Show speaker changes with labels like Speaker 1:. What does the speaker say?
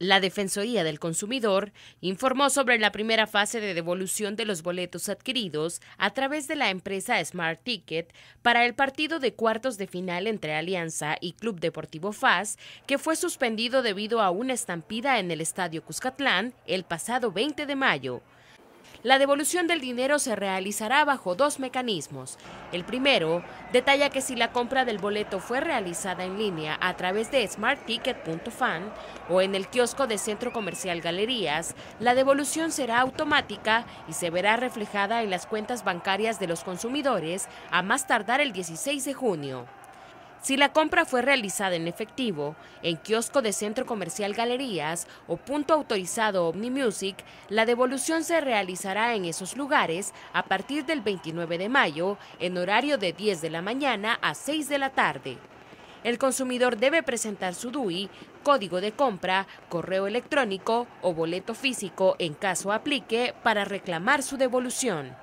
Speaker 1: La Defensoría del Consumidor informó sobre la primera fase de devolución de los boletos adquiridos a través de la empresa Smart Ticket para el partido de cuartos de final entre Alianza y Club Deportivo FAS, que fue suspendido debido a una estampida en el Estadio Cuscatlán el pasado 20 de mayo. La devolución del dinero se realizará bajo dos mecanismos. El primero detalla que si la compra del boleto fue realizada en línea a través de smartticket.fan o en el kiosco de Centro Comercial Galerías, la devolución será automática y se verá reflejada en las cuentas bancarias de los consumidores a más tardar el 16 de junio. Si la compra fue realizada en efectivo, en kiosco de centro comercial Galerías o punto autorizado Omni Music, la devolución se realizará en esos lugares a partir del 29 de mayo en horario de 10 de la mañana a 6 de la tarde. El consumidor debe presentar su DUI, código de compra, correo electrónico o boleto físico en caso aplique para reclamar su devolución.